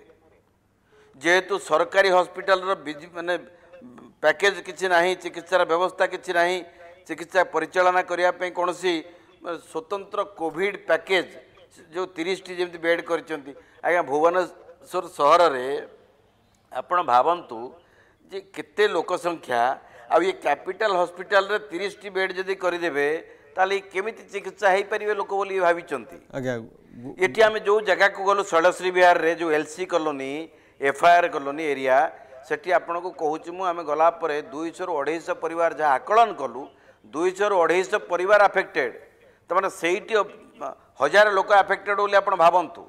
ଯେହେତୁ ସରକାରୀ ହସ୍ପିଟାଲର ମାନେ ପ୍ୟାକେଜ୍ କିଛି ନାହିଁ ଚିକିତ୍ସାର ବ୍ୟବସ୍ଥା କିଛି ନାହିଁ ଚିକିତ୍ସା ପରିଚାଳନା କରିବା ପାଇଁ କୌଣସି ସ୍ୱତନ୍ତ୍ର କୋଭିଡ଼ ପ୍ୟାକେଜ୍ ଯେଉଁ ତିରିଶଟି ଯେମିତି ବେଡ଼୍ କରିଛନ୍ତି ଆଜ୍ଞା ଭୁବନେଶ୍ୱର ସହରରେ ଆପଣ ଭାବନ୍ତୁ ଯେ କେତେ ଲୋକ ସଂଖ୍ୟା ଆଉ ଏ କ୍ୟାପିଟାଲ ହସ୍ପିଟାଲରେ ତିରିଶଟି ବେଡ୍ ଯଦି କରିଦେବେ ତାହେଲେ କେମିତି ଚିକିତ୍ସା ହେଇପାରିବେ ଲୋକ ବୋଲି ଭାବିଛନ୍ତି ଆଜ୍ଞା ଏଠି ଆମେ ଯେଉଁ ଜାଗାକୁ ଗଲୁ ଶୈଳଶ୍ରୀ ବିହାରରେ ଯେଉଁ L C colony FIR colony area ସେଠି ଆପଣଙ୍କୁ କହୁଛି ମୁଁ ଆମେ ଗଲା ପରେ ଦୁଇଶହରୁ ଅଢ଼େଇଶହ ପରିବାର ଯାହା ଆକଳନ କଲୁ ଦୁଇଶହରୁ ଅଢ଼େଇଶହ ପରିବାର ଆଫେକ୍ଟେଡ୍ ତାମାନେ ସେଇଠି ହଜାର ଲୋକ ଆଫେକ୍ଟେଡ୍ ବୋଲି ଆପଣ ଭାବନ୍ତୁ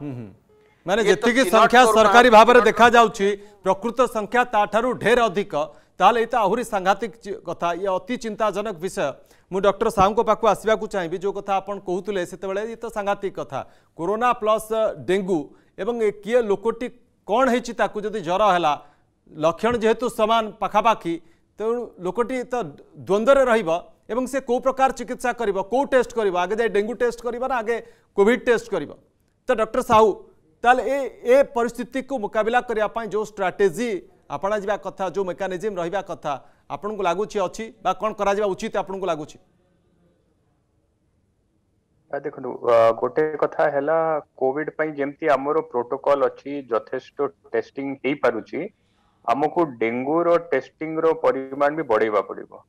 मैंने तो जी संख्या सरकारी भाव में देखा जा प्रकृत संख्या ताठू ढेर अधिक ताल ये आहरी सांघातिक कथ ये अति चिंताजनक विषय मुझे डक्टर साहू को पाक आसवाक चाहिए जो कथा आप कहते से ये तो सांघातिक कथ कोरोना प्लस डेंगू एवं किए लोकटी कौन होती ज्वर है लक्षण जेहेतु सामान पखापाखी ते तो लोकटी तो द्वंद्व रही से कौ प्रकार चिकित्सा कर कौ टेस्ट कर आगे जाए डेंगू टेस्ट करना आगे कोविड टेस्ट कर तो डक्टर साहू ତାହେଲେ ଏ ଏ ପରିସ୍ଥିତିକୁ ମୁକାବିଲା କରିବା ପାଇଁ ଯେଉଁ ଷ୍ଟ୍ରାଟେଜି ଆପଣାଯିବା କଥା ଯେଉଁ ମେକାନିଜିମ୍ ରହିବା କଥା ଆପଣଙ୍କୁ ଲାଗୁଛି ଅଛି ବା କ'ଣ କରାଯିବା ଉଚିତ ଆପଣଙ୍କୁ ଲାଗୁଛି ଦେଖନ୍ତୁ ଗୋଟେ କଥା ହେଲା କୋଭିଡ ପାଇଁ ଯେମିତି ଆମର ପ୍ରୋଟୋକଲ ଅଛି ଯଥେଷ୍ଟ ଟେଷ୍ଟିଂ ହେଇପାରୁଛି ଆମକୁ ଡେଙ୍ଗୁର ଟେଷ୍ଟିଂର ପରିମାଣ ବି ବଢେଇବା ପଡିବ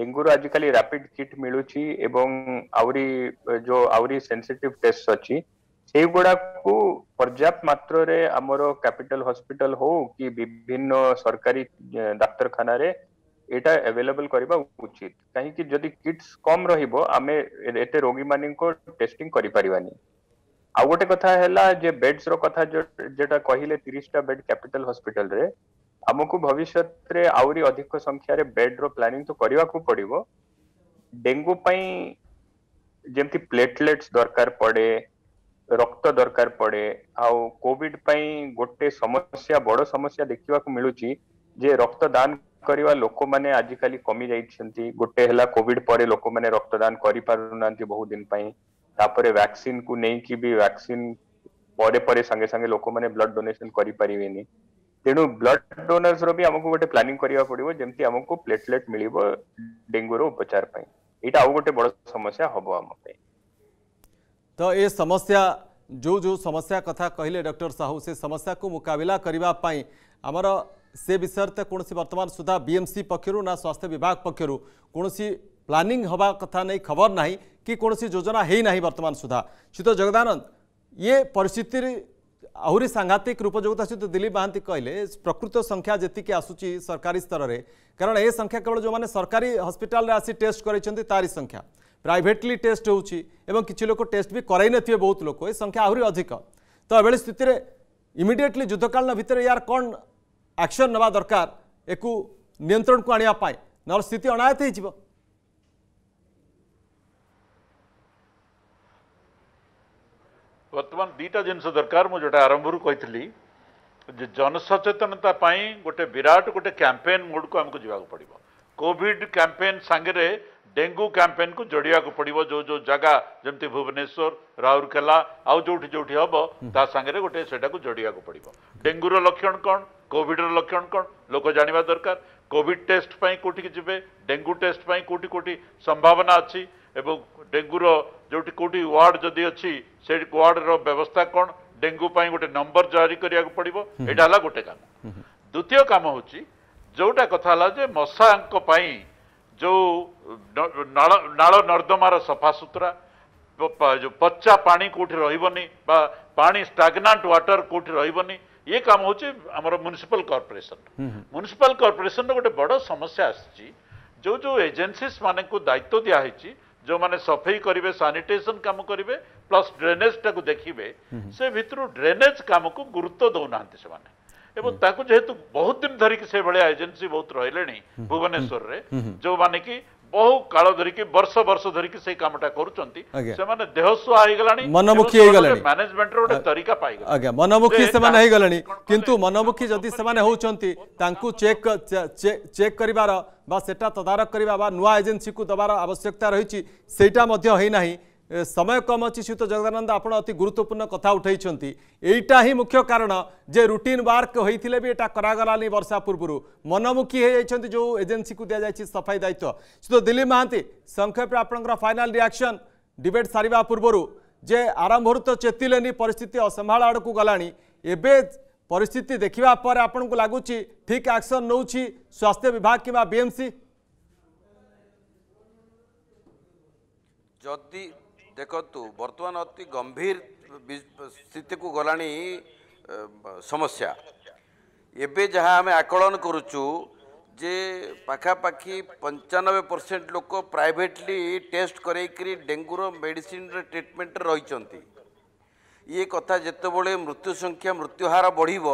ଡେଙ୍ଗୁର ଆଜିକାଲି ରାପିଡ କିଟ୍ ମିଳୁଛି ଏବଂ ଆହୁରି ଯୋଉ ଆହୁରି ସେନ୍ସିଟିଭ ଟେଷ୍ଟ ଅଛି ସେଇଗୁଡାକୁ ପର୍ଯ୍ୟାପ୍ତ ମାତ୍ରାରେ ଆମର କ୍ୟାପିଟାଲ ହସ୍ପିଟାଲ ହଉ କି ବିଭିନ୍ନ ସରକାରୀ ଡାକ୍ତରଖାନାରେ ଏଇଟା ଆଭେଲେବଲ କରିବା ଉଚିତ କାହିଁକି ଯଦି କିଟ୍ସ କମ ରହିବ ଆମେ ଏତେ ରୋଗୀମାନଙ୍କ ଟେଷ୍ଟିଂ କରିପାରିବାନି ଆଉ ଗୋଟେ କଥା ହେଲା ଯେ ବେଡ୍ସର କଥା ଯେଟା କହିଲେ ତିରିଶଟା ବେଡ୍ କ୍ୟାପିଟାଲ ହସ୍ପିଟାଲରେ ଆମକୁ ଭବିଷ୍ୟତରେ ଆହୁରି ଅଧିକ ସଂଖ୍ୟାରେ ବେଡ୍ର ପ୍ଲାନିଂ ତ କରିବାକୁ ପଡିବ ଡେଙ୍ଗୁ ପାଇଁ ଯେମିତି ପ୍ଲେଟଲେଟ୍ସ ଦରକାର ପଡେ रक्त दरकार पड़े कोविड आविड गोटे समस्या बड़ समस्या देखा मिलूची जे रक्त दान करवा लोक मैंने आजिकल कमी जा गोटे हला कोविड पर लोक मैंने रक्तदान कर बहुत दिन तापर वैक्सीन को लेकिन भी वैक्सीन परे परे संगे संगे लोक मैंने ब्लड डोनेसन करें तेणु ब्लड डोनर्स भी आमको गोटे प्लानिंग करवा पड़ो जमी आमको प्लेटलेट मिले डेंगू रचार यहाँ आउ गोटे बड़ समस्या हम आम तो ये समस्या जो जो समस्या कथा कहले डॉक्टर साहू से समस्या को मुकबिला करने आमर से विषय तो कौन बर्तमान सुधा बीएमसी पक्षर ना स्वास्थ्य विभाग पक्षर कौन प्लानिंग हवा कथा नहीं खबर ना कि कौन योजना है ना बर्तमान सुधा शीत जगदानंद ये परिस्थिति ଆହୁରି ସାଂଘାତିକ ରୂପ ଯୋଗୁଁ ତା ସହିତ ଦିଲ୍ଲୀପ ମହାନ୍ତି କହିଲେ ପ୍ରକୃତ ସଂଖ୍ୟା ଯେତିକି ଆସୁଛି ସରକାରୀ ସ୍ତରରେ କାରଣ ଏ ସଂଖ୍ୟା କେବଳ ଯେଉଁମାନେ ସରକାରୀ ହସ୍ପିଟାଲରେ ଆସି ଟେଷ୍ଟ କରିଛନ୍ତି ତାରି ସଂଖ୍ୟା प्राइटली टेस्ट हो कि लोक टेस्ट भी कराई थे बहुत लोक संख्या आहरी अधिक तो ये स्थित इमिडिएटली युद्धकालीन भितर यार कौन एक्शन ना दरकार एक नियंत्रण को आने ना स्थित अनायत हो ବର୍ତ୍ତମାନ ଦୁଇଟା ଜିନିଷ ଦରକାର ମୁଁ ଯେଉଁଟା ଆରମ୍ଭରୁ କହିଥିଲି ଯେ ଜନସଚେତନତା ପାଇଁ ଗୋଟେ ବିରାଟ ଗୋଟେ କ୍ୟାମ୍ପେନ୍ ମୋଡ଼କୁ ଆମକୁ ଯିବାକୁ ପଡ଼ିବ କୋଭିଡ଼ ଡେଙ୍ଗୁ କ୍ୟାମ୍ପେନ୍କୁ ଯୋଡ଼ିବାକୁ ପଡ଼ିବ ଯେଉଁ ଯେଉଁ ଜାଗା ଯେମିତି ଭୁବନେଶ୍ୱର ରାଉରକେଲା ଆଉ ଯେଉଁଠି ଯେଉଁଠି ହେବ ତା ସାଙ୍ଗରେ ଗୋଟେ ସେଟାକୁ ଯୋଡ଼ିବାକୁ ପଡ଼ିବ ଡେଙ୍ଗୁର ଲକ୍ଷଣ କ'ଣ କୋଭିଡ଼ର ଲକ୍ଷଣ କ'ଣ ଲୋକ ଜାଣିବା ଦରକାର କୋଭିଡ଼ ଟେଷ୍ଟ ପାଇଁ କେଉଁଠିକି ଯିବେ ଡେଙ୍ଗୁ ଟେଷ୍ଟ ପାଇଁ କେଉଁଠି କେଉଁଠି ସମ୍ଭାବନା ଅଛି ଏବଂ ଡେଙ୍ଗୁର ଯେଉଁଠି କେଉଁଠି ୱାର୍ଡ଼ ଯଦି ଅଛି ସେ ୱାର୍ଡ଼ର ବ୍ୟବସ୍ଥା କ'ଣ ଡେଙ୍ଗୁ ପାଇଁ ଗୋଟେ ନମ୍ବର ଜାରି କରିବାକୁ ପଡ଼ିବ ଏଇଟା ହେଲା ଗୋଟେ କାମ ଦ୍ୱିତୀୟ କାମ ହେଉଛି ଯେଉଁଟା କଥା ହେଲା ଯେ ମଶାଙ୍କ ପାଇଁ ଯେଉଁ ନାଳ ନର୍ଦ୍ଦମାର ସଫାସୁତୁରା ଯେଉଁ ପଚା ପାଣି କେଉଁଠି ରହିବନି ବା ପାଣି ଷ୍ଟାଗନାଣ୍ଟ ୱାଟର କେଉଁଠି ରହିବନି ଇଏ କାମ ହେଉଛି ଆମର ମ୍ୟୁନିସିପାଲ କର୍ପୋରେସନ ମ୍ୟୁନିସିପାଲ କର୍ପୋରେସନର ଗୋଟେ ବଡ଼ ସମସ୍ୟା ଆସିଛି ଯେଉଁ ଯେଉଁ ଏଜେନ୍ସିସ୍ ମାନଙ୍କୁ ଦାୟିତ୍ୱ ଦିଆହେଇଛି ଯେଉଁମାନେ ସଫେଇ କରିବେ ସାନିଟେସନ କାମ କରିବେ ପ୍ଲସ୍ ଡ୍ରେନେଜଟାକୁ ଦେଖିବେ ସେ ଭିତରୁ ଡ୍ରେନେଜ କାମକୁ ଗୁରୁତ୍ୱ ଦେଉନାହାନ୍ତି ସେମାନେ जेहेतु बहुत दिन धरिकी से भाई एजेन्सी बहुत रही भुवनेश्वर से जो मैंने कि बहु काल धरिकी वर्ष धरिकी से कमटा करुचंती से माने देहसुआ मनमुखी मनमुखी चेक चेक करिवार सेटा तदारक करिवा बा नुवा को दबार आवश्यकता रही सेटा मध्ये होई ସମୟ କମ୍ ଅଛି ଶ୍ରୀତ ଜଗଦାନନ୍ଦ ଆପଣ ଅତି ଗୁରୁତ୍ୱପୂର୍ଣ୍ଣ କଥା ଉଠାଇଛନ୍ତି ଏଇଟା ହିଁ ମୁଖ୍ୟ କାରଣ ଯେ ରୁଟିନ୍ ୱାର୍କ ହୋଇଥିଲେ ବି ଏଇଟା କରାଗଲାନି ବର୍ଷା ପୂର୍ବରୁ ମନମୁଖୀ ହୋଇଯାଇଛନ୍ତି ଯେଉଁ ଏଜେନ୍ସିକୁ ଦିଆଯାଇଛି ସଫାଇ ଦାୟିତ୍ୱ ଶ୍ରୀତ ଦିଲ୍ଲୀପ ମହାନ୍ତି ସଂକ୍ଷେପରେ ଆପଣଙ୍କର ଫାଇନାଲ୍ ରିଆକ୍ସନ୍ ଡିବେଟ୍ ସାରିବା ପୂର୍ବରୁ ଯେ ଆରମ୍ଭରୁ ତ ଚେତିଲେନି ପରିସ୍ଥିତି ଅସମ୍ଭାଳ ଆଡ଼କୁ ଗଲାଣି ଏବେ ପରିସ୍ଥିତି ଦେଖିବା ପରେ ଆପଣଙ୍କୁ ଲାଗୁଛି ଠିକ୍ ଆକ୍ସନ୍ ନେଉଛି ସ୍ୱାସ୍ଥ୍ୟ ବିଭାଗ କିମ୍ବା ବିଏମ୍ସି ଯଦି ଦେଖନ୍ତୁ ବର୍ତ୍ତମାନ ଅତି ଗମ୍ଭୀର ସ୍ଥିତିକୁ ଗଲାଣି ସମସ୍ୟା ଏବେ ଯାହା ଆମେ ଆକଳନ କରୁଛୁ ଯେ ପାଖାପାଖି ପଞ୍ଚାନବେ ପରସେଣ୍ଟ ଲୋକ ପ୍ରାଇଭେଟଲି ଟେଷ୍ଟ କରାଇକରି ଡେଙ୍ଗୁର ମେଡ଼ିସିନର ଟ୍ରିଟମେଣ୍ଟରେ ରହିଛନ୍ତି ଇଏ କଥା ଯେତେବେଳେ ମୃତ୍ୟୁ ସଂଖ୍ୟା ମୃତ୍ୟୁହାର ବଢ଼ିବ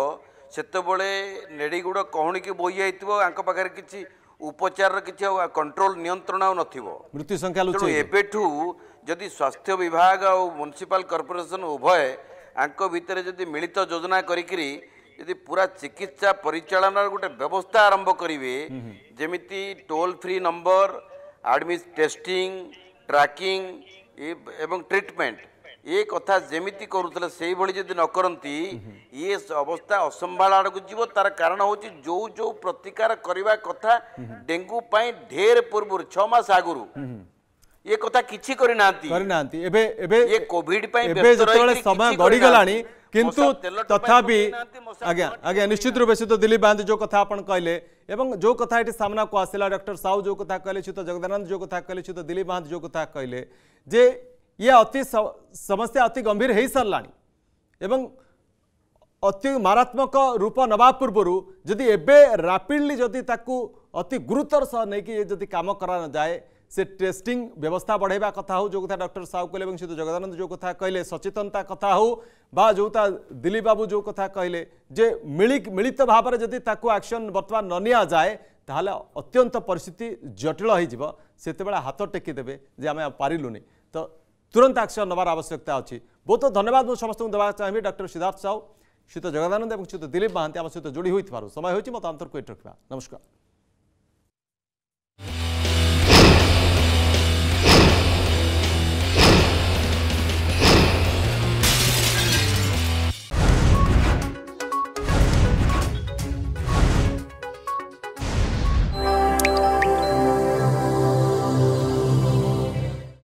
ସେତେବେଳେ ନେଡ଼ିଗୁଡ଼ କହୁଣିକି ବୋଇଯାଇଥିବ ଆଙ୍କ ପାଖରେ କିଛି ଉପଚାରର କିଛି ଆଉ କଣ୍ଟ୍ରୋଲ ନିୟନ୍ତ୍ରଣ ଆଉ ନଥିବ ମୃତ୍ୟୁ ସଂଖ୍ୟା ଏବେଠୁ ଯଦି ସ୍ୱାସ୍ଥ୍ୟ ବିଭାଗ ଆଉ ମ୍ୟୁନିସିପାଲ କର୍ପୋରେସନ ଉଭୟ ଆଙ୍କ ଭିତରେ ଯଦି ମିଳିତ ଯୋଜନା କରିକିରି ଯଦି ପୁରା ଚିକିତ୍ସା ପରିଚାଳନାର ଗୋଟେ ବ୍ୟବସ୍ଥା ଆରମ୍ଭ କରିବେ ଯେମିତି ଟୋଲ୍ ଫ୍ରି ନମ୍ବର ଆଡ଼ମିଶ ଟେଷ୍ଟିଂ ଟ୍ରାକିଂ ଏବଂ ଟ୍ରିଟମେଣ୍ଟ ଏ କଥା ଯେମିତି କରୁଥିଲେ ସେଇଭଳି ଯଦି ନ କରନ୍ତି ଇଏ ଅବସ୍ଥା ଅସମ୍ଭାଳ ଆଡ଼କୁ ଯିବ ତାର କାରଣ ହେଉଛି ଯେଉଁ ଯେଉଁ ପ୍ରତିକାର କରିବା କଥା ଡେଙ୍ଗୁ ପାଇଁ ଢେର ପୂର୍ବରୁ ଛଅ ମାସ ଆଗରୁ ये कथा किछि करि नांती करि नांती एबे एबे ये कोविड पई एबे जतबेले समय गडी गलाणी किंतु तथापि आज्ञा आज्ञा निश्चित रूपे से तो दिलीप बांद जो कथा अपन कहले एवं जो कथा एटी सामना को आसेला डॉक्टर साउ जो कथा कहले छु तो जगदानंद जो कथा कहले छु तो दिलीप बांद जो कथा कहले जे ये अति समस्या अति गंभीर हेई सरलाणी एवं अति मारात्मक रूप ଅତି ମାରାତ୍ମକ ରୂପ ନେବା ପୂର୍ବରୁ ଯଦି ଏବେ ରାପିଡ଼ଲି ଯଦି ତାକୁ ଅତି ଗୁରୁତର जदि काम करा न କରାନଯାଏ ସେ ଟେଷ୍ଟିଂ ବ୍ୟବସ୍ଥା ବଢ଼ାଇବା କଥା ହେଉ ଯେଉଁ କଥା ଡକ୍ଟର ସାହୁ କହିଲେ ଏବଂ ସହିତ ଜଗଦାନନ୍ଦ ଯେଉଁ କଥା କହିଲେ ସଚେତନତା କଥା ହେଉ ବା ଯେଉଁଟା ଦିଲ୍ଲୀପ ବାବୁ ଯେଉଁ କଥା କହିଲେ ଯେ ମିଳି ମିଳିତ ଭାବରେ ଯଦି ତାକୁ ଆକ୍ସନ୍ ବର୍ତ୍ତମାନ ନ ନିଆଯାଏ ତାହେଲେ ଅତ୍ୟନ୍ତ ପରିସ୍ଥିତି ଜଟିଳ ହୋଇଯିବ ସେତେବେଳେ ହାତ ଟେକିଦେବେ ଯେ ଆମେ ପାରିଲୁନି ତ ତୁରନ୍ତ ଆକ୍ସନ୍ ନେବାର ଆବଶ୍ୟକତା ଅଛି ବହୁତ ବହୁତ ଧନ୍ୟବାଦ ମୁଁ ସମସ୍ତଙ୍କୁ ଦେବାକୁ ଚାହିଁବି ଡକ୍ଟର ସିଦ୍ଧାର୍ଥ ସାହୁ ସହିତ ଜଗଦାନନ୍ଦ ଏବଂ ସହିତ ଦିଲ୍ଲୀପ ମହାନ୍ତି ଆମ ସହିତ ଯୋଡ଼ି ହୋଇଥିବାରୁ ସମୟ ହୋଇଛି ମୋତେ ଆନ୍ତରିକ ଏଠି ରଖିବା ନମସ୍କାର